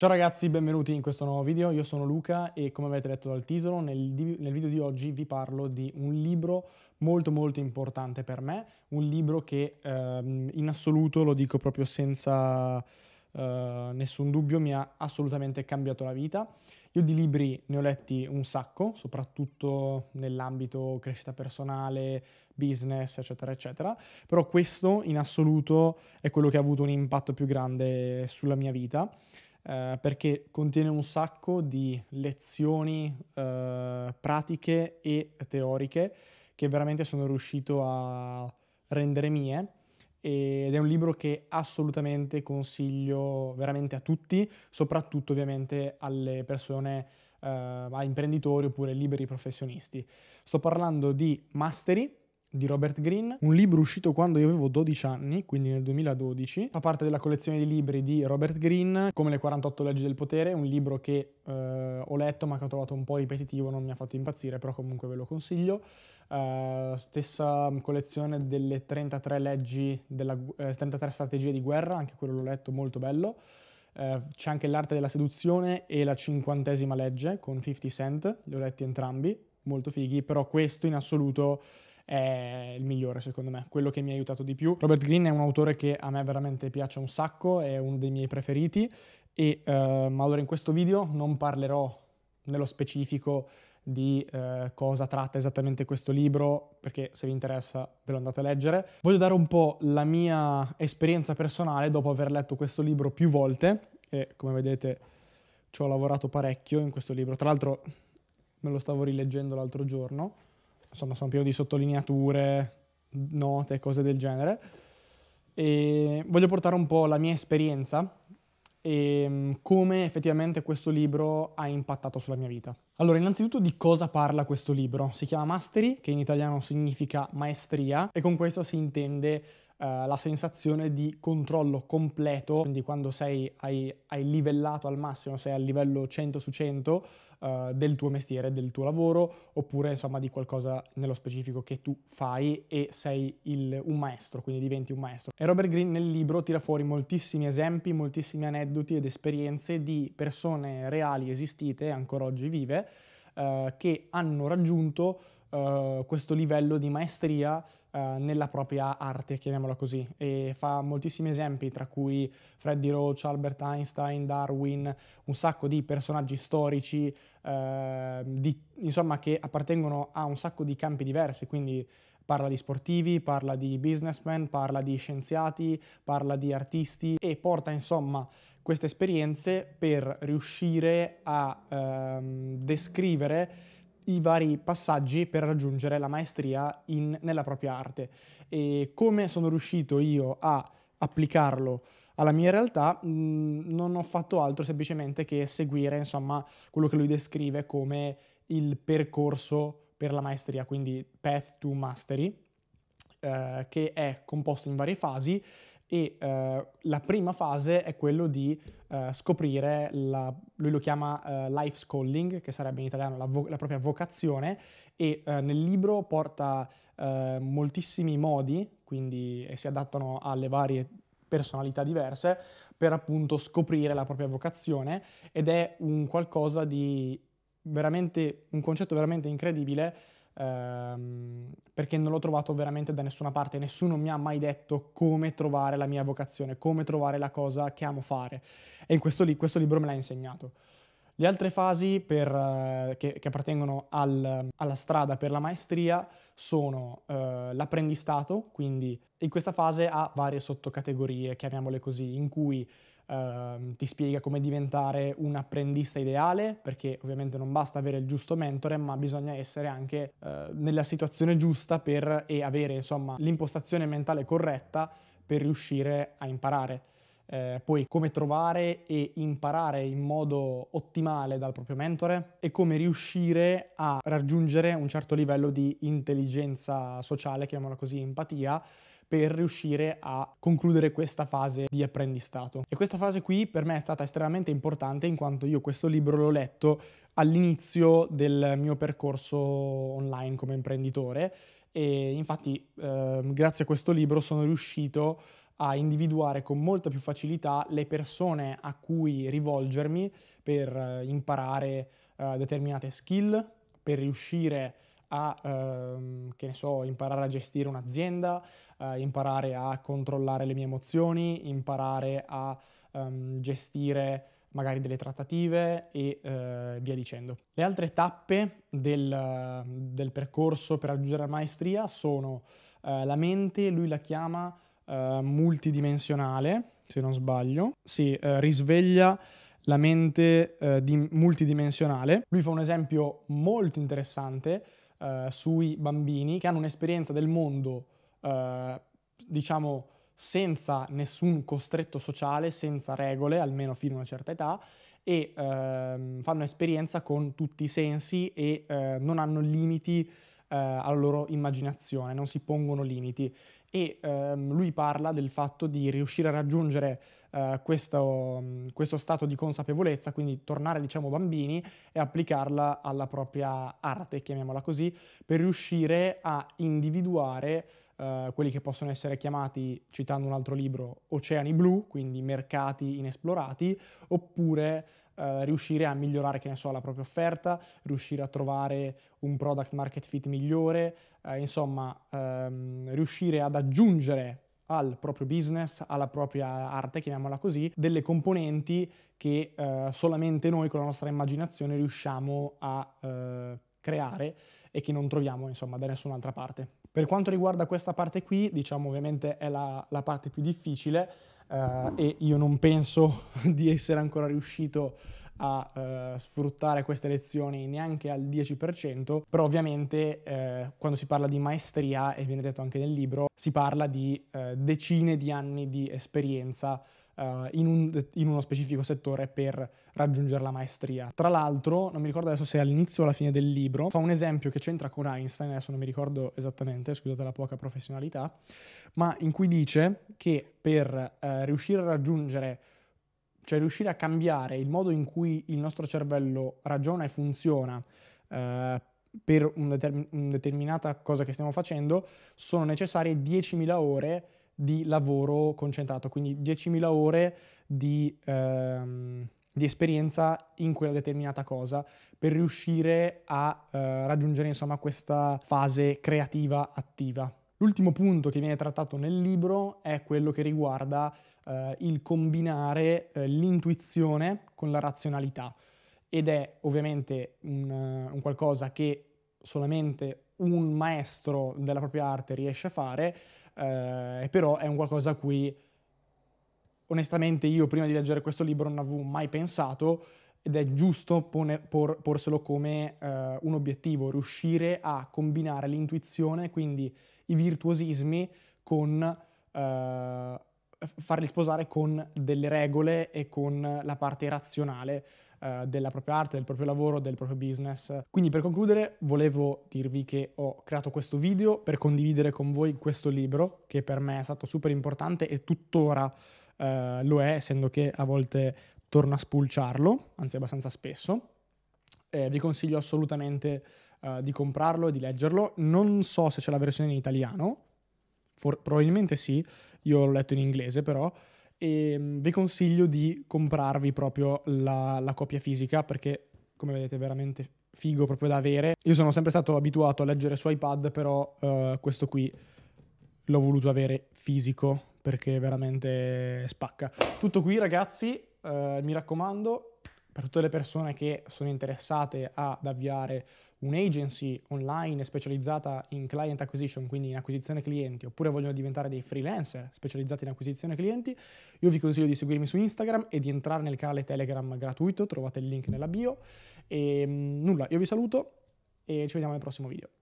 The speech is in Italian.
Ciao ragazzi, benvenuti in questo nuovo video. Io sono Luca e come avete letto dal titolo, nel, nel, video di oggi vi parlo di un libro molto molto importante per me, un libro che ehm, in assoluto, lo dico proprio senza eh, nessun dubbio, mi ha assolutamente cambiato la vita. Io di libri ne ho letti un sacco, soprattutto nell'ambito crescita personale, business, eccetera, eccetera, però questo in assoluto è quello che ha avuto un impatto più grande sulla mia vita. Eh, perché contiene un sacco di lezioni eh, pratiche e teoriche che veramente sono riuscito a rendere mie ed è un libro che assolutamente consiglio veramente a tutti, soprattutto ovviamente alle persone, eh, a imprenditori oppure liberi professionisti. Sto parlando di Mastery, di Robert Greene, un libro uscito quando io avevo 12 anni, quindi nel 2012, fa parte della collezione di libri di Robert Greene, come le 48 leggi del potere, un libro che eh, ho letto ma che ho trovato un po' ripetitivo, non mi ha fatto impazzire, però comunque ve lo consiglio. Uh, stessa collezione delle 33 leggi, della, eh, 33 strategie di guerra, anche quello l'ho letto, molto bello. Eh, c'è anche l'arte della seduzione e la cinquantesima legge con 50 Cent, li ho letti entrambi, molto fighi, però questo in assoluto è il migliore secondo me, quello che mi ha aiutato di più. Robert Greene è un autore che a me veramente piace un sacco, è uno dei miei preferiti, e, uh, ma allora in questo video non parlerò nello specifico di eh, cosa tratta esattamente questo libro, perché se vi interessa ve lo andate a leggere. Voglio dare un po' la mia esperienza personale dopo aver letto questo libro più volte e come vedete ci ho lavorato parecchio in questo libro. Tra l'altro me lo stavo rileggendo l'altro giorno insomma sono pieno di sottolineature, note, cose del genere. E voglio portare un po' la mia esperienza e mm, come effettivamente questo libro ha impattato sulla mia vita. Allora, innanzitutto di cosa parla questo libro? Si chiama Mastery, che in italiano significa maestria, e con questo si intende Uh, la sensazione di controllo completo, quindi quando sei, hai, hai livellato al massimo, sei al livello 100 su 100 uh, eh, del tuo mestiere, del tuo lavoro, oppure insomma di qualcosa nello specifico che tu fai e sei il, un maestro, quindi diventi un maestro. E Robert Greene nel libro tira fuori moltissimi esempi, moltissimi aneddoti ed esperienze di persone reali esistite, ancora oggi vive, eh, che hanno raggiunto eh, questo livello di maestria eh, nella propria arte, chiamiamola così, e fa moltissimi esempi, tra cui Freddy Roach, Albert Einstein, Darwin, un sacco di personaggi storici, eh, di, insomma, che appartengono a un sacco di campi diversi, quindi parla di sportivi, parla di businessmen, parla di scienziati, parla di artisti e porta, insomma, queste esperienze per riuscire a ehm, descrivere i vari passaggi per raggiungere la maestria in, nella propria arte e come sono riuscito io a applicarlo alla mia realtà mh, mm, non ho fatto altro semplicemente che seguire insomma quello che lui descrive come il percorso per la maestria quindi Path to Mastery eh, che è composto in varie fasi e eh, la prima fase è quello di eh, scoprire, la, lui lo chiama eh, life's calling, che sarebbe in italiano la, vo- la propria vocazione, e eh, nel libro porta eh, moltissimi modi, quindi si adattano alle varie personalità diverse, per appunto scoprire la propria vocazione ed è un qualcosa di veramente, un concetto veramente incredibile ehm, perché non l'ho trovato veramente da nessuna parte, nessuno mi ha mai detto come trovare la mia vocazione, come trovare la cosa che amo fare e in questo, li- questo libro me l'ha insegnato. Le altre fasi per, eh, che, che, appartengono al, alla strada per la maestria sono eh, l'apprendistato, quindi in questa fase ha varie sottocategorie, chiamiamole così, in cui Ehm, ti spiega come diventare un apprendista ideale, perché ovviamente non basta avere il giusto mentore, ma bisogna essere anche uh, nella situazione giusta per, e avere insomma, l'impostazione mentale corretta per riuscire a imparare. Eh, poi come trovare e imparare in modo ottimale dal proprio mentore e come riuscire a raggiungere un certo livello di intelligenza sociale, chiamiamola così empatia, per riuscire a concludere questa fase di apprendistato. E questa fase qui per me è stata estremamente importante in quanto io questo libro l'ho letto all'inizio del mio percorso online come imprenditore e infatti eh, grazie a questo libro sono riuscito a individuare con molta più facilità le persone a cui rivolgermi per imparare eh, determinate skill, per riuscire a a ehm, che ne so, imparare a gestire un'azienda, eh, imparare a controllare le mie emozioni, imparare a ehm, gestire magari delle trattative e eh, via dicendo. Le altre tappe del, del, percorso per raggiungere la maestria sono eh, la mente, lui la chiama eh, multidimensionale, se non sbaglio, si eh, risveglia la mente eh, di multidimensionale. Lui fa un esempio molto interessante eh, sui bambini che hanno un'esperienza del mondo, eh, diciamo, senza nessun costretto sociale, senza regole, almeno fino a una certa età, e ehm, fanno esperienza con tutti i sensi e eh, non hanno limiti eh, alla loro immaginazione, non si pongono limiti. E ehm, lui parla del fatto di riuscire a raggiungere eh, questo, mm, questo, stato di consapevolezza, quindi tornare diciamo bambini e applicarla alla propria arte, chiamiamola così, per riuscire a individuare eh, quelli che possono essere chiamati, citando un altro libro, oceani blu, quindi mercati inesplorati, oppure eh, riuscire a migliorare, che ne so, la propria offerta, riuscire a trovare un product market fit migliore, eh, insomma, ehm, riuscire ad aggiungere al proprio business, alla propria arte, chiamiamola così, delle componenti che eh, solamente noi con la nostra immaginazione riusciamo a eh, creare e che non troviamo insomma da nessun'altra parte. Per quanto riguarda questa parte qui, diciamo ovviamente è la, la parte più difficile eh, e io non penso di essere ancora riuscito a eh, sfruttare queste lezioni neanche al 10%, però ovviamente eh, quando si parla di maestria, e viene detto anche nel libro, si parla di eh, decine di anni di esperienza uh, in, un, in, uno specifico settore per raggiungere la maestria. Tra l'altro, non mi ricordo adesso se è all'inizio o alla fine del libro, fa un esempio che c'entra con Einstein, adesso non mi ricordo esattamente, scusate la poca professionalità, ma in cui dice che per uh, riuscire a raggiungere cioè riuscire a cambiare il modo in cui il nostro cervello ragiona e funziona eh, per un determin- una determinata cosa che stiamo facendo, sono necessarie 10.000 ore di lavoro concentrato, quindi 10.000 ore di, ehm, di, esperienza in quella determinata cosa per riuscire a eh, raggiungere insomma questa fase creativa attiva. L'ultimo punto che viene trattato nel libro è quello che riguarda eh, il combinare eh, l'intuizione con la razionalità ed è ovviamente un, eh, un qualcosa che solamente un maestro della propria arte riesce a fare, eh, però è un qualcosa a cui onestamente io prima di leggere questo libro non avevo mai pensato ed è giusto pone, por, porselo come eh, un obiettivo, riuscire a combinare l'intuizione, quindi i virtuosismi, con eh, farli sposare con delle regole e con la parte razionale. Eh, della propria arte, del proprio lavoro, del proprio business. Quindi per concludere volevo dirvi che ho creato questo video per condividere con voi questo libro che per me è stato super importante e tuttora eh, lo è, essendo che a volte torno a spulciarlo, anzi abbastanza spesso. Eh, vi consiglio assolutamente eh, di comprarlo e di leggerlo. Non so se c'è la versione in italiano, for- probabilmente sì, io l'ho letto in inglese però. E ehm, vi consiglio di comprarvi proprio la, la copia fisica perché, come vedete, è veramente figo proprio da avere. Io sono sempre stato abituato a leggere su iPad, però eh, questo qui l'ho voluto avere fisico perché veramente spacca. Tutto qui ragazzi, eh, mi raccomando, per tutte le persone che sono interessate ad avviare un'agency online specializzata in client acquisition, quindi in acquisizione clienti, oppure vogliono diventare dei freelancer specializzati in acquisizione clienti, io vi consiglio di seguirmi su Instagram e di entrare nel canale Telegram gratuito, trovate il link nella bio. E ehm, nulla, io vi saluto e ci vediamo nel prossimo video.